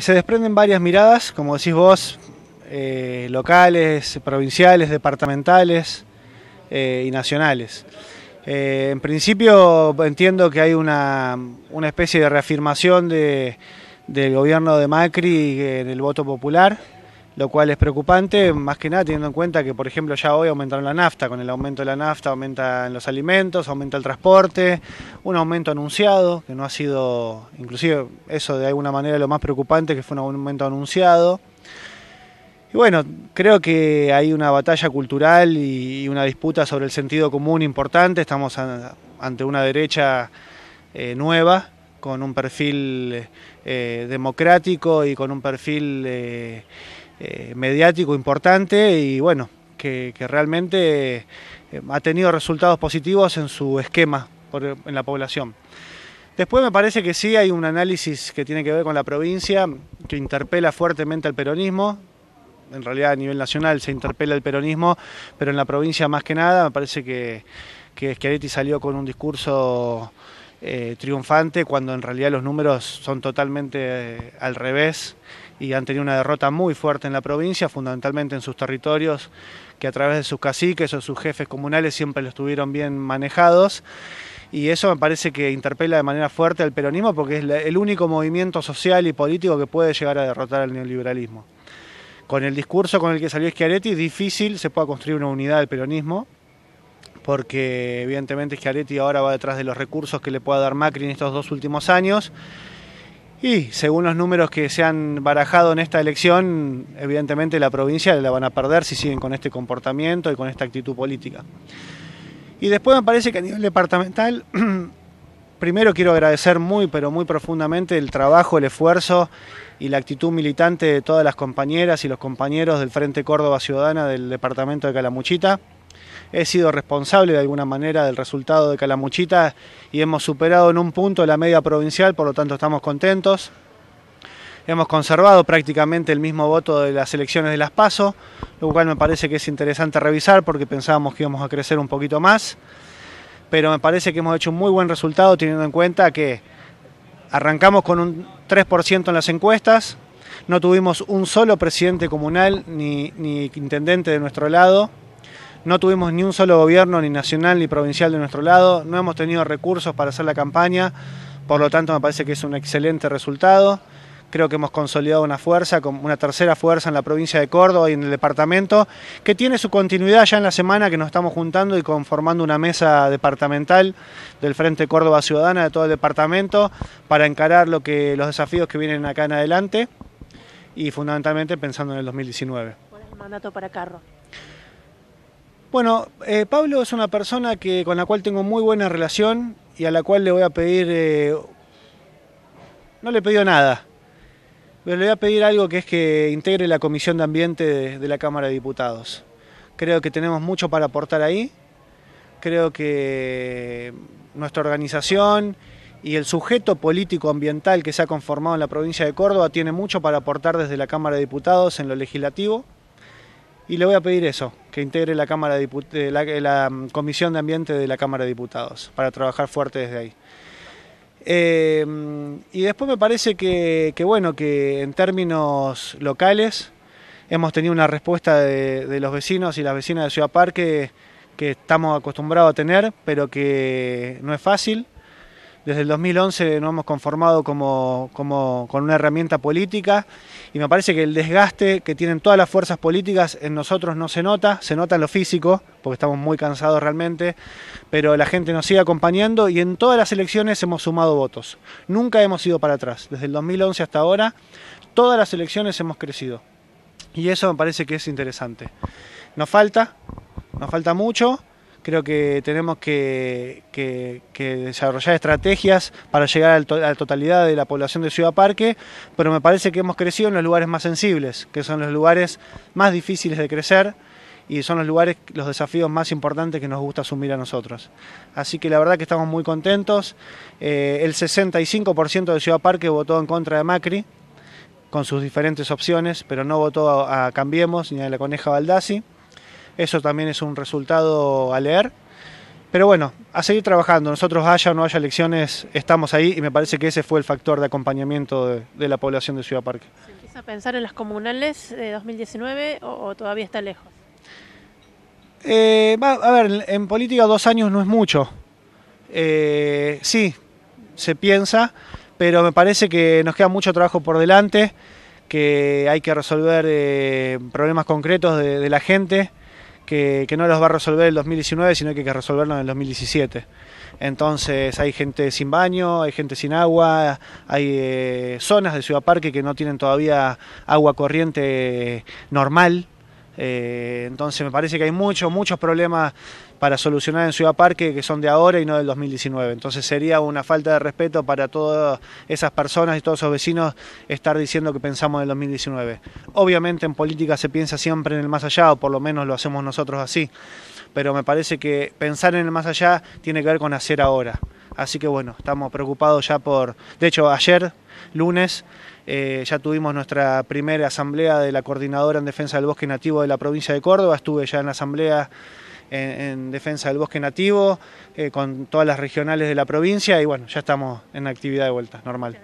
se desprenden varias miradas, como decís vos, eh, locales, provinciales, departamentales eh, y nacionales. Eh, en principio entiendo que hay una, una especie de reafirmación del gobierno de Macri en el voto popular, lo cual es preocupante, más que nada teniendo en cuenta que, por ejemplo, ya hoy aumentaron la nafta, con el aumento de la nafta aumentan los alimentos, aumenta el transporte, un aumento anunciado, que no ha sido, inclusive eso de alguna manera lo más preocupante, que fue un aumento anunciado. Y bueno, creo que hay una batalla cultural y una disputa sobre el sentido común importante, estamos ante una derecha eh, nueva, con un perfil eh, democrático y con un perfil... Eh, eh, mediático importante y bueno, que, realmente eh, ha tenido resultados positivos en su esquema en la población. Después me parece que sí hay un análisis que tiene que ver con la provincia, que interpela fuertemente al peronismo, en realidad a nivel nacional se interpela al peronismo, pero en la provincia más que nada me parece que, que Schiaretti salió con un discurso eh, triunfante cuando en realidad los números son totalmente eh, al revés y han tenido una derrota muy fuerte en la provincia, fundamentalmente en sus territorios, que a través de sus caciques o sus jefes comunales siempre los tuvieron bien manejados. Y eso me parece que interpela de manera fuerte al peronismo porque es el único movimiento social y político que puede llegar a derrotar al neoliberalismo. Con el discurso con el que salió es difícil se pueda construir una unidad del peronismo porque evidentemente Schiaretti ahora va detrás de los recursos que le pueda dar Macri en estos dos últimos años. Y según los números que se han barajado en esta elección, evidentemente la provincia la van a perder si siguen con este comportamiento y con esta actitud política. Y después me parece que a nivel departamental, primero quiero agradecer muy, pero muy profundamente el trabajo, el esfuerzo y la actitud militante de todas las compañeras y los compañeros del Frente Córdoba Ciudadana del departamento de Calamuchita he sido responsable de alguna manera del resultado de Calamuchita y hemos superado en un punto la media provincial, por lo tanto estamos contentos. Hemos conservado prácticamente el mismo voto de las elecciones de las PASO, lo cual me parece que es interesante revisar porque pensábamos que íbamos a crecer un poquito más, pero me parece que hemos hecho un muy buen resultado teniendo en cuenta que arrancamos con un 3% en las encuestas, no tuvimos un solo presidente comunal ni, ni intendente de nuestro lado, no tuvimos ni un solo gobierno, ni nacional ni provincial de nuestro lado, no hemos tenido recursos para hacer la campaña, por lo tanto me parece que es un excelente resultado. Creo que hemos consolidado una fuerza, una tercera fuerza en la provincia de Córdoba y en el departamento, que tiene su continuidad ya en la semana que nos estamos juntando y conformando una mesa departamental del Frente Córdoba Ciudadana de todo el departamento para encarar lo que, los desafíos que vienen acá en adelante y fundamentalmente pensando en el 2019. ¿Cuál es el mandato para Carro? Bueno, eh, Pablo es una persona que, con la cual tengo muy buena relación y a la cual le voy a pedir... Eh, no le he pedido nada, pero le voy a pedir algo que es que integre la Comisión de Ambiente de la Cámara de Diputados. Creo que tenemos mucho para aportar ahí. Creo que nuestra organización y el sujeto político ambiental que se ha conformado en la provincia de Córdoba tiene mucho para aportar desde la Cámara de Diputados en lo legislativo y le voy a pedir eso, que integre la, Cámara de eh, la, eh, mm, Comisión de Ambiente de la Cámara de Diputados, para trabajar fuerte desde ahí. Eh, y después me parece que, bueno, que en términos locales hemos tenido una respuesta de los vecinos y las vecinas de Ciudad Parque que estamos acostumbrados a tener, pero que no es fácil desde el 2011 nos hemos conformado como, con una herramienta política y me parece que el desgaste que tienen todas las fuerzas políticas en nosotros no se nota, se nota en lo físico, porque estamos muy cansados realmente, pero la gente nos sigue acompañando y en todas las elecciones hemos sumado votos. Nunca hemos ido para atrás, desde el 2011 hasta ahora, todas las elecciones hemos crecido y eso me parece que es interesante. Nos falta, nos falta mucho creo que tenemos que, desarrollar estrategias para llegar a la totalidad de la población de Ciudad Parque, pero me parece que hemos crecido en los lugares más sensibles, que son los lugares más difíciles de crecer y son los lugares, los desafíos más importantes que nos gusta asumir a nosotros. Así que la verdad que estamos muy contentos. Eh, el 65% de Ciudad Parque votó en contra de Macri con sus diferentes opciones, pero no votó a, Cambiemos ni a la Coneja Baldassi. Eso también es un resultado a leer. Pero bueno, a seguir trabajando. Nosotros haya o no haya elecciones, estamos ahí y me parece que ese fue el factor de acompañamiento de, la población de Ciudad Parque. ¿Se empieza a pensar en las comunales de 2019 o, todavía está lejos? Eh, a ver, en política dos años no es mucho. Eh, sí, se piensa, pero me parece que nos queda mucho trabajo por delante, que hay que resolver eh, problemas concretos de la gente que, no los va a resolver el 2019, sino que hay que resolverlos en el 2017. Entonces hay gente sin baño, hay gente sin agua, hay eh, zonas de Ciudad Parque que no tienen todavía agua corriente normal, eh, entonces me parece que hay muchos, muchos problemas para solucionar en Ciudad Parque que son de ahora y no del 2019. Entonces sería una falta de respeto para todas esas personas y todos esos vecinos estar diciendo que pensamos en el 2019. Obviamente en política se piensa siempre en el más allá, o por lo menos lo hacemos nosotros así, pero me parece que pensar en el más allá tiene que ver con hacer ahora. Así que bueno, estamos preocupados ya por... De hecho, ayer, lunes, eh, ya tuvimos nuestra primera asamblea de la Coordinadora en Defensa del Bosque Nativo de la provincia de Córdoba. Estuve ya en la asamblea en, Defensa del Bosque Nativo eh, con todas las regionales de la provincia y bueno, ya estamos en actividad de vuelta, normal.